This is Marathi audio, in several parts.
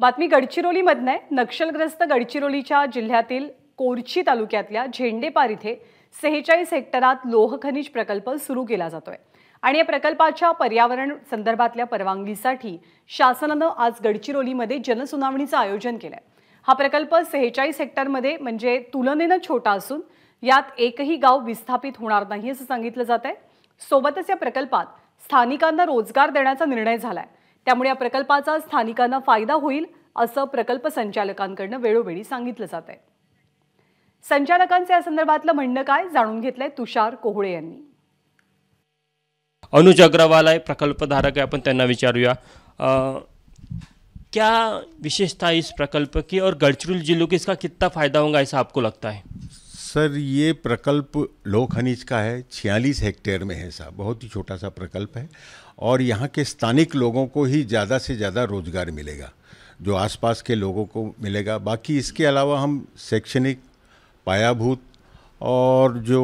बातमी गडचिरोलीमधनं आहे नक्षलग्रस्त गडचिरोलीच्या जिल्ह्यातील कोरची तालुक्यातल्या झेंडेपार इथे सेहेचाळीस हेक्टरात लोहखनिज प्रकल्प सुरू केला जातोय आणि या प्रकल्पाच्या पर्यावरण संदर्भातल्या परवानगीसाठी शासनानं आज गडचिरोलीमध्ये जनसुनावणीचं आयोजन केलं हा प्रकल्प सेहेचाळीस हेक्टरमध्ये म्हणजे तुलनेनं छोटा असून यात एकही गाव विस्थापित होणार नाही असं सांगितलं जात आहे सोबतच या प्रकल्पात स्थानिकांना रोजगार देण्याचा निर्णय झाला आहे त्यामुळे या प्रकल्पाचा स्थानिकांना फायदा होईल असं प्रकल्प संचालकांकडनं वेळोवेळी सांगितलं जात आहे संचालकांचं या संदर्भातलं म्हणणं काय जाणून घेतलंय तुषार कोहळे यांनी अनुज अग्रवाल आहे प्रकल्पधारक आहे आपण त्यांना विचारूया क्या विशेषता इस प्रकल्प की और गडचिरोली जिलों की इसका कितना फायदा होगा ऐसा आपको लगता है सर ये प्रकल्प लो खनिज का है छियालीस हेक्टेयर में है साहब बहुत ही छोटा सा प्रकल्प है और यहाँ के स्थानिक लोगों को ही ज़्यादा से ज़्यादा रोज़गार मिलेगा जो आसपास के लोगों को मिलेगा बाकी इसके अलावा हम शैक्षणिक पायाभूत और जो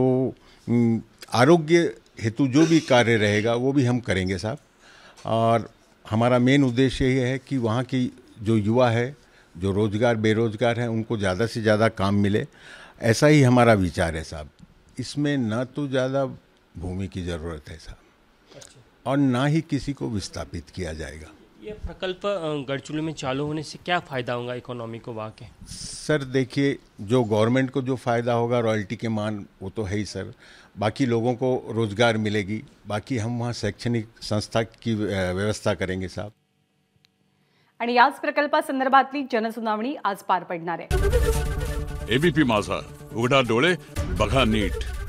आरोग्य हेतु जो भी कार्य रहेगा वो भी हम करेंगे साहब और हमारा मेन उद्देश्य ये है कि वहाँ की जो युवा है जो रोज़गार बेरोज़गार हैं उनको ज़्यादा से ज़्यादा काम मिले ऐसा ही हमारा विचार है साहब इसमें ना तो ज़्यादा भूमि की ज़रूरत है साहब अच्छा। और ना ही किसी को विस्थापित किया जाएगा ये प्रकल्प गढ़चुले में चालू होने से क्या फ़ायदा होगा इकोनॉमी को वाकई सर देखिए जो गवर्नमेंट को जो फ़ायदा होगा रॉयल्टी के मान वो तो है ही सर बाकी लोगों को रोज़गार मिलेगी बाकी हम वहाँ शैक्षणिक संस्था की व्यवस्था करेंगे साहब आणि याच प्रकल्पासंदर्भातली जनसुनावणी आज पार पडणार आहे एबीपी माझा उघडा डोळे बघा नीट